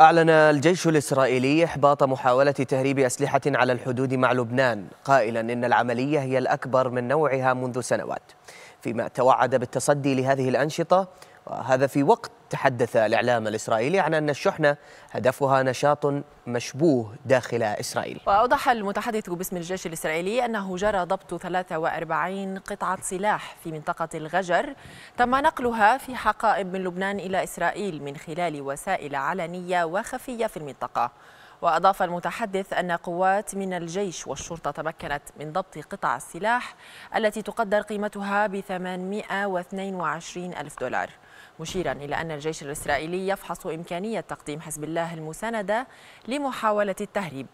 أعلن الجيش الإسرائيلي إحباط محاولة تهريب أسلحة على الحدود مع لبنان قائلا إن العملية هي الأكبر من نوعها منذ سنوات فيما توعد بالتصدي لهذه الأنشطة هذا في وقت تحدث الإعلام الإسرائيلي عن أن الشحنة هدفها نشاط مشبوه داخل إسرائيل وأوضح المتحدث باسم الجيش الإسرائيلي أنه جرى ضبط 43 قطعة سلاح في منطقة الغجر تم نقلها في حقائب من لبنان إلى إسرائيل من خلال وسائل علنية وخفية في المنطقة وأضاف المتحدث أن قوات من الجيش والشرطة تمكنت من ضبط قطع السلاح التي تقدر قيمتها ب 822 ألف دولار مشيرا إلى أن الجيش الإسرائيلي يفحص إمكانية تقديم حزب الله المساندة لمحاولة التهريب